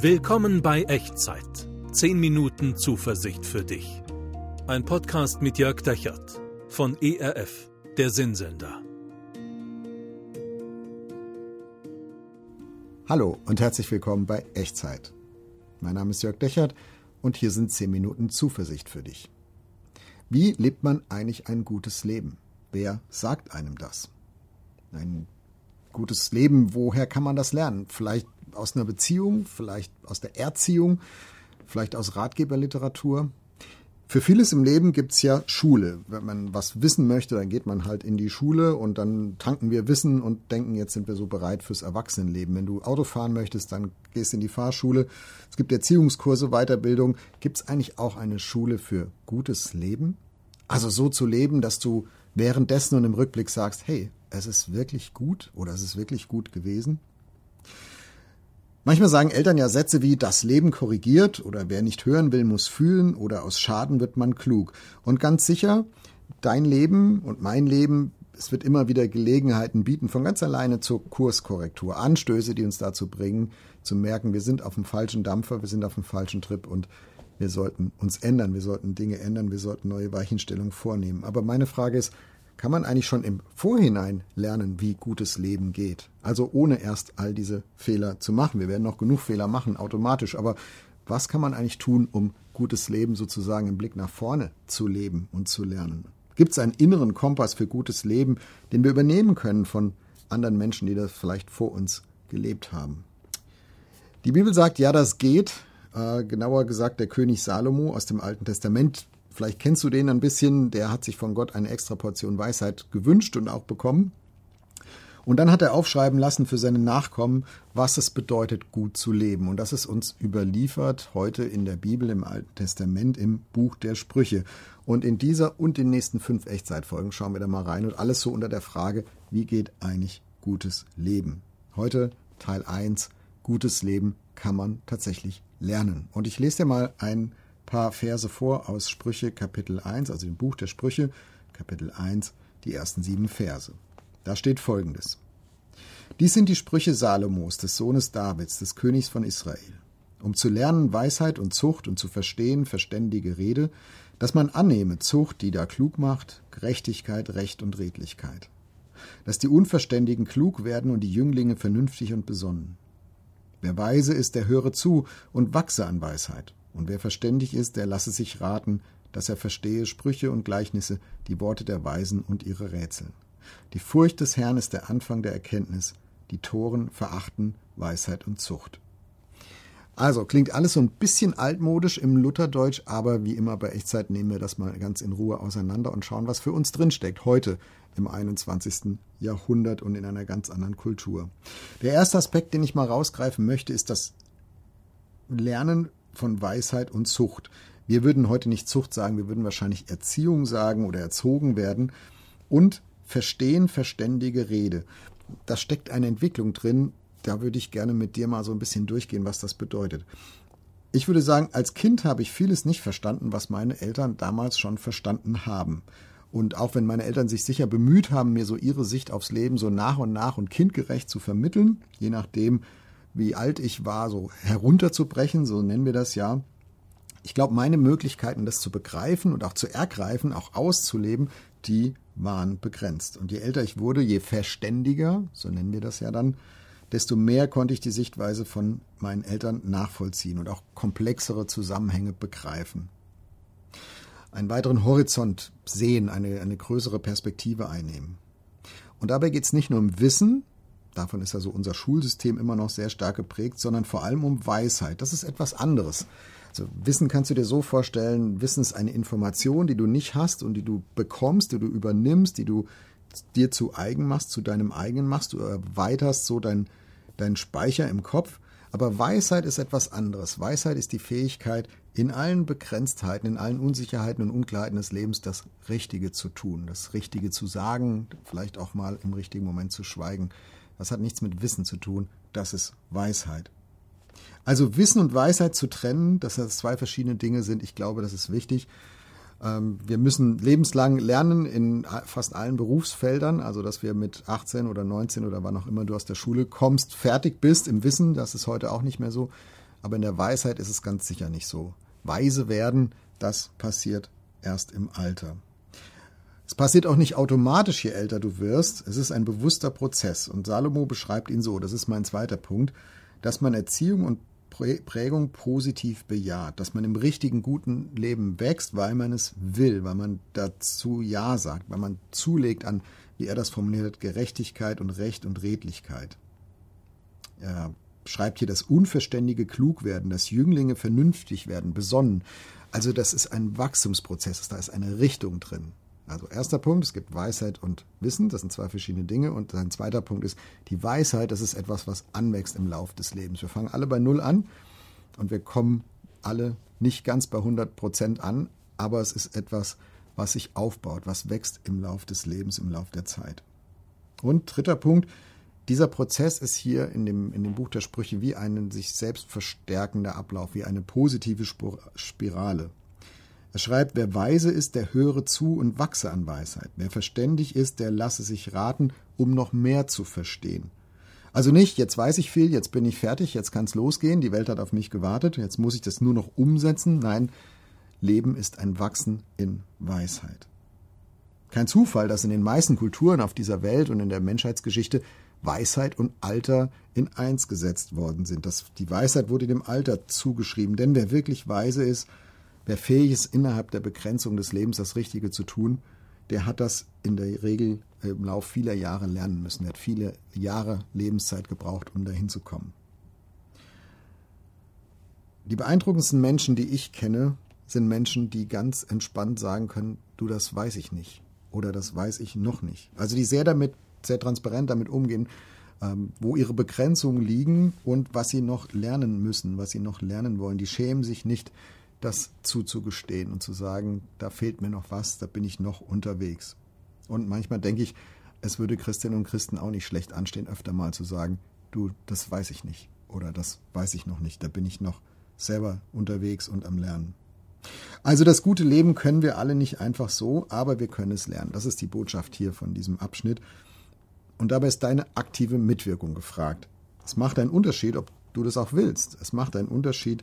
Willkommen bei Echtzeit. 10 Minuten Zuversicht für dich. Ein Podcast mit Jörg Dechert von ERF, der Sinnsender. Hallo und herzlich willkommen bei Echtzeit. Mein Name ist Jörg Dechert und hier sind 10 Minuten Zuversicht für dich. Wie lebt man eigentlich ein gutes Leben? Wer sagt einem das? Ein gutes Leben, woher kann man das lernen? Vielleicht aus einer Beziehung, vielleicht aus der Erziehung, vielleicht aus Ratgeberliteratur. Für vieles im Leben gibt es ja Schule. Wenn man was wissen möchte, dann geht man halt in die Schule und dann tanken wir Wissen und denken, jetzt sind wir so bereit fürs Erwachsenenleben. Wenn du Auto fahren möchtest, dann gehst du in die Fahrschule. Es gibt Erziehungskurse, Weiterbildung. Gibt es eigentlich auch eine Schule für gutes Leben? Also so zu leben, dass du währenddessen und im Rückblick sagst, hey, es ist wirklich gut oder es ist wirklich gut gewesen. Manchmal sagen Eltern ja Sätze wie das Leben korrigiert oder wer nicht hören will, muss fühlen oder aus Schaden wird man klug. Und ganz sicher, dein Leben und mein Leben, es wird immer wieder Gelegenheiten bieten von ganz alleine zur Kurskorrektur, Anstöße, die uns dazu bringen, zu merken, wir sind auf dem falschen Dampfer, wir sind auf dem falschen Trip und wir sollten uns ändern, wir sollten Dinge ändern, wir sollten neue Weichenstellungen vornehmen. Aber meine Frage ist, kann man eigentlich schon im Vorhinein lernen, wie gutes Leben geht. Also ohne erst all diese Fehler zu machen. Wir werden noch genug Fehler machen, automatisch. Aber was kann man eigentlich tun, um gutes Leben sozusagen im Blick nach vorne zu leben und zu lernen? Gibt es einen inneren Kompass für gutes Leben, den wir übernehmen können von anderen Menschen, die das vielleicht vor uns gelebt haben? Die Bibel sagt, ja, das geht. Äh, genauer gesagt, der König Salomo aus dem Alten Testament Vielleicht kennst du den ein bisschen. Der hat sich von Gott eine extra Portion Weisheit gewünscht und auch bekommen. Und dann hat er aufschreiben lassen für seine Nachkommen, was es bedeutet, gut zu leben. Und das ist uns überliefert heute in der Bibel, im Alten Testament, im Buch der Sprüche. Und in dieser und den nächsten fünf Echtzeitfolgen schauen wir da mal rein und alles so unter der Frage, wie geht eigentlich gutes Leben? Heute Teil 1, gutes Leben kann man tatsächlich lernen. Und ich lese dir mal einen paar Verse vor aus Sprüche Kapitel 1, also dem Buch der Sprüche, Kapitel 1, die ersten sieben Verse. Da steht folgendes. Dies sind die Sprüche Salomos, des Sohnes Davids, des Königs von Israel. Um zu lernen Weisheit und Zucht und zu verstehen verständige Rede, dass man annehme Zucht, die da klug macht, Gerechtigkeit, Recht und Redlichkeit. Dass die Unverständigen klug werden und die Jünglinge vernünftig und besonnen. Wer weise ist, der höre zu und wachse an Weisheit und wer verständig ist, der lasse sich raten, dass er verstehe Sprüche und Gleichnisse, die Worte der Weisen und ihre Rätsel. Die Furcht des Herrn ist der Anfang der Erkenntnis, die Toren verachten Weisheit und Zucht. Also, klingt alles so ein bisschen altmodisch im Lutherdeutsch, aber wie immer bei Echtzeit nehmen wir das mal ganz in Ruhe auseinander und schauen, was für uns drinsteckt heute im 21. Jahrhundert und in einer ganz anderen Kultur. Der erste Aspekt, den ich mal rausgreifen möchte, ist das Lernen von Weisheit und Zucht. Wir würden heute nicht Zucht sagen, wir würden wahrscheinlich Erziehung sagen oder erzogen werden und verstehen, verständige Rede. Da steckt eine Entwicklung drin. Da würde ich gerne mit dir mal so ein bisschen durchgehen, was das bedeutet. Ich würde sagen, als Kind habe ich vieles nicht verstanden, was meine Eltern damals schon verstanden haben. Und auch wenn meine Eltern sich sicher bemüht haben, mir so ihre Sicht aufs Leben so nach und nach und kindgerecht zu vermitteln, je nachdem, wie alt ich war, so herunterzubrechen, so nennen wir das ja. Ich glaube, meine Möglichkeiten, das zu begreifen und auch zu ergreifen, auch auszuleben, die waren begrenzt. Und je älter ich wurde, je verständiger, so nennen wir das ja dann, desto mehr konnte ich die Sichtweise von meinen Eltern nachvollziehen und auch komplexere Zusammenhänge begreifen. Einen weiteren Horizont sehen, eine, eine größere Perspektive einnehmen. Und dabei geht es nicht nur um Wissen, davon ist also unser Schulsystem immer noch sehr stark geprägt, sondern vor allem um Weisheit. Das ist etwas anderes. Also Wissen kannst du dir so vorstellen, Wissen ist eine Information, die du nicht hast und die du bekommst, die du übernimmst, die du dir zu eigen machst, zu deinem eigenen machst, du erweiterst so deinen dein Speicher im Kopf. Aber Weisheit ist etwas anderes. Weisheit ist die Fähigkeit, in allen Begrenztheiten, in allen Unsicherheiten und Unklarheiten des Lebens das Richtige zu tun, das Richtige zu sagen, vielleicht auch mal im richtigen Moment zu schweigen, das hat nichts mit Wissen zu tun, das ist Weisheit. Also Wissen und Weisheit zu trennen, dass das zwei verschiedene Dinge sind, ich glaube, das ist wichtig. Ähm, wir müssen lebenslang lernen in fast allen Berufsfeldern, also dass wir mit 18 oder 19 oder wann auch immer du aus der Schule kommst, fertig bist im Wissen, das ist heute auch nicht mehr so. Aber in der Weisheit ist es ganz sicher nicht so. Weise werden, das passiert erst im Alter. Es passiert auch nicht automatisch, je älter du wirst. Es ist ein bewusster Prozess. Und Salomo beschreibt ihn so, das ist mein zweiter Punkt, dass man Erziehung und Prägung positiv bejaht, dass man im richtigen, guten Leben wächst, weil man es will, weil man dazu Ja sagt, weil man zulegt an, wie er das formuliert hat, Gerechtigkeit und Recht und Redlichkeit. Er schreibt hier das unverständige klug werden, dass Jünglinge vernünftig werden, besonnen. Also das ist ein Wachstumsprozess, da ist eine Richtung drin. Also erster Punkt, es gibt Weisheit und Wissen, das sind zwei verschiedene Dinge. Und ein zweiter Punkt ist, die Weisheit, das ist etwas, was anwächst im Lauf des Lebens. Wir fangen alle bei Null an und wir kommen alle nicht ganz bei 100 Prozent an, aber es ist etwas, was sich aufbaut, was wächst im Lauf des Lebens, im Lauf der Zeit. Und dritter Punkt, dieser Prozess ist hier in dem, in dem Buch der Sprüche wie ein sich selbst verstärkender Ablauf, wie eine positive Spirale. Er schreibt, wer weise ist, der höre zu und wachse an Weisheit. Wer verständig ist, der lasse sich raten, um noch mehr zu verstehen. Also nicht, jetzt weiß ich viel, jetzt bin ich fertig, jetzt kann es losgehen, die Welt hat auf mich gewartet, jetzt muss ich das nur noch umsetzen. Nein, Leben ist ein Wachsen in Weisheit. Kein Zufall, dass in den meisten Kulturen auf dieser Welt und in der Menschheitsgeschichte Weisheit und Alter in eins gesetzt worden sind. Das, die Weisheit wurde dem Alter zugeschrieben, denn wer wirklich weise ist, Wer fähig ist, innerhalb der Begrenzung des Lebens das Richtige zu tun, der hat das in der Regel äh, im Laufe vieler Jahre lernen müssen. Er hat viele Jahre Lebenszeit gebraucht, um dahin zu kommen. Die beeindruckendsten Menschen, die ich kenne, sind Menschen, die ganz entspannt sagen können, du, das weiß ich nicht oder das weiß ich noch nicht. Also die sehr damit, sehr transparent damit umgehen, ähm, wo ihre Begrenzungen liegen und was sie noch lernen müssen, was sie noch lernen wollen. Die schämen sich nicht, das zuzugestehen und zu sagen, da fehlt mir noch was, da bin ich noch unterwegs. Und manchmal denke ich, es würde Christinnen und Christen auch nicht schlecht anstehen, öfter mal zu sagen, du, das weiß ich nicht oder das weiß ich noch nicht, da bin ich noch selber unterwegs und am Lernen. Also das gute Leben können wir alle nicht einfach so, aber wir können es lernen. Das ist die Botschaft hier von diesem Abschnitt. Und dabei ist deine aktive Mitwirkung gefragt. Es macht einen Unterschied, ob du das auch willst. Es macht einen Unterschied,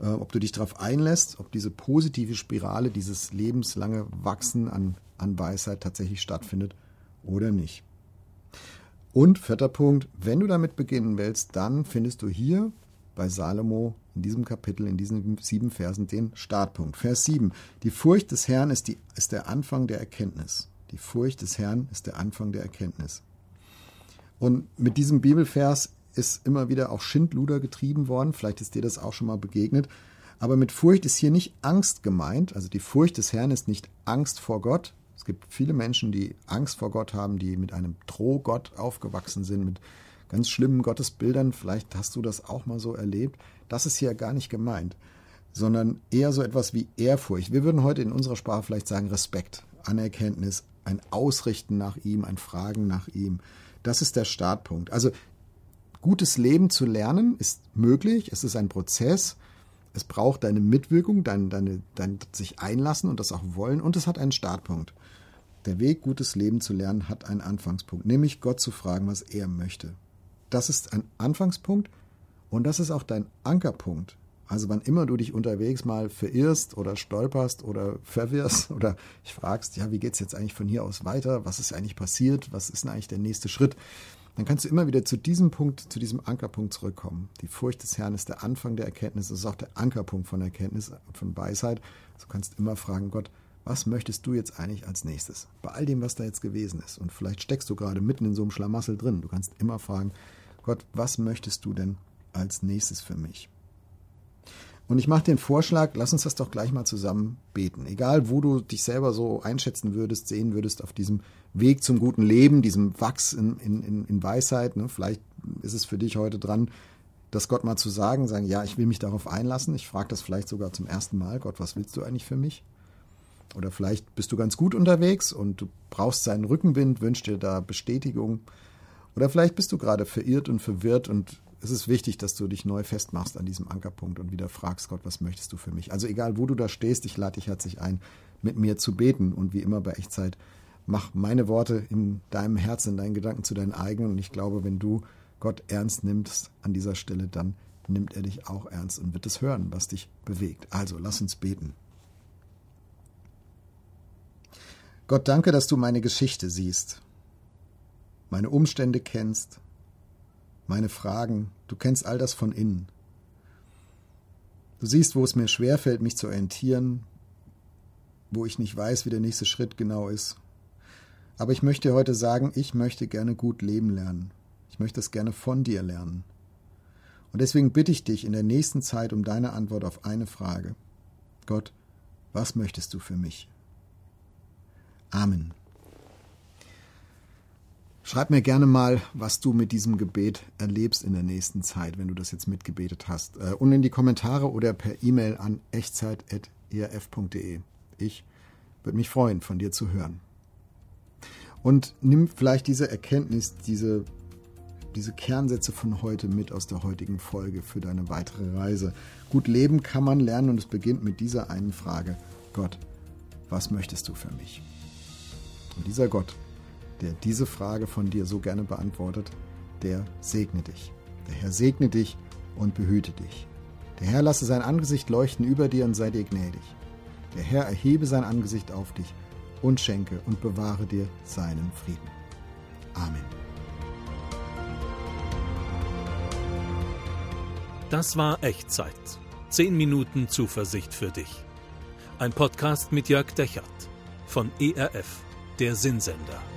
äh, ob du dich darauf einlässt, ob diese positive Spirale, dieses lebenslange Wachsen an, an Weisheit tatsächlich stattfindet oder nicht. Und vierter Punkt, wenn du damit beginnen willst, dann findest du hier bei Salomo in diesem Kapitel, in diesen sieben Versen den Startpunkt. Vers 7. Die Furcht des Herrn ist, die, ist der Anfang der Erkenntnis. Die Furcht des Herrn ist der Anfang der Erkenntnis. Und mit diesem Bibelvers ist immer wieder auch Schindluder getrieben worden. Vielleicht ist dir das auch schon mal begegnet. Aber mit Furcht ist hier nicht Angst gemeint. Also die Furcht des Herrn ist nicht Angst vor Gott. Es gibt viele Menschen, die Angst vor Gott haben, die mit einem Drohgott aufgewachsen sind, mit ganz schlimmen Gottesbildern. Vielleicht hast du das auch mal so erlebt. Das ist hier gar nicht gemeint, sondern eher so etwas wie Ehrfurcht. Wir würden heute in unserer Sprache vielleicht sagen Respekt, Anerkenntnis, ein Ausrichten nach ihm, ein Fragen nach ihm. Das ist der Startpunkt. Also Gutes Leben zu lernen ist möglich, es ist ein Prozess, es braucht deine Mitwirkung, dein, deine, dein sich einlassen und das auch wollen und es hat einen Startpunkt. Der Weg, gutes Leben zu lernen, hat einen Anfangspunkt, nämlich Gott zu fragen, was er möchte. Das ist ein Anfangspunkt und das ist auch dein Ankerpunkt. Also wann immer du dich unterwegs mal verirrst oder stolperst oder verwirrst oder ich fragst, ja, wie geht's jetzt eigentlich von hier aus weiter? Was ist eigentlich passiert? Was ist denn eigentlich der nächste Schritt? dann kannst du immer wieder zu diesem Punkt, zu diesem Ankerpunkt zurückkommen. Die Furcht des Herrn ist der Anfang der Erkenntnis, das ist auch der Ankerpunkt von Erkenntnis, von Weisheit. du kannst immer fragen, Gott, was möchtest du jetzt eigentlich als nächstes? Bei all dem, was da jetzt gewesen ist. Und vielleicht steckst du gerade mitten in so einem Schlamassel drin. Du kannst immer fragen, Gott, was möchtest du denn als nächstes für mich? Und ich mache den Vorschlag, lass uns das doch gleich mal zusammen beten. Egal, wo du dich selber so einschätzen würdest, sehen würdest auf diesem Weg zum guten Leben, diesem Wachs in, in, in Weisheit. Ne? Vielleicht ist es für dich heute dran, das Gott mal zu sagen, sagen, ja, ich will mich darauf einlassen. Ich frage das vielleicht sogar zum ersten Mal, Gott, was willst du eigentlich für mich? Oder vielleicht bist du ganz gut unterwegs und du brauchst seinen Rückenwind, wünschst dir da Bestätigung. Oder vielleicht bist du gerade verirrt und verwirrt und es ist wichtig, dass du dich neu festmachst an diesem Ankerpunkt und wieder fragst, Gott, was möchtest du für mich? Also egal, wo du da stehst, ich lade dich herzlich ein, mit mir zu beten. Und wie immer bei Echtzeit, mach meine Worte in deinem Herzen, in deinen Gedanken zu deinen eigenen. Und ich glaube, wenn du Gott ernst nimmst an dieser Stelle, dann nimmt er dich auch ernst und wird es hören, was dich bewegt. Also lass uns beten. Gott, danke, dass du meine Geschichte siehst, meine Umstände kennst meine Fragen, du kennst all das von innen. Du siehst, wo es mir schwerfällt, mich zu orientieren, wo ich nicht weiß, wie der nächste Schritt genau ist. Aber ich möchte heute sagen, ich möchte gerne gut leben lernen. Ich möchte es gerne von dir lernen. Und deswegen bitte ich dich in der nächsten Zeit um deine Antwort auf eine Frage. Gott, was möchtest du für mich? Amen. Schreib mir gerne mal, was du mit diesem Gebet erlebst in der nächsten Zeit, wenn du das jetzt mitgebetet hast. Äh, und in die Kommentare oder per E-Mail an echtzeit.erf.de. E. Ich würde mich freuen, von dir zu hören. Und nimm vielleicht diese Erkenntnis, diese, diese Kernsätze von heute mit aus der heutigen Folge für deine weitere Reise. Gut leben kann man lernen und es beginnt mit dieser einen Frage. Gott, was möchtest du für mich? Und dieser Gott der diese Frage von dir so gerne beantwortet, der segne dich. Der Herr segne dich und behüte dich. Der Herr lasse sein Angesicht leuchten über dir und sei dir gnädig. Der Herr erhebe sein Angesicht auf dich und schenke und bewahre dir seinen Frieden. Amen. Das war Echtzeit. Zehn Minuten Zuversicht für dich. Ein Podcast mit Jörg Dechert von ERF, der Sinnsender.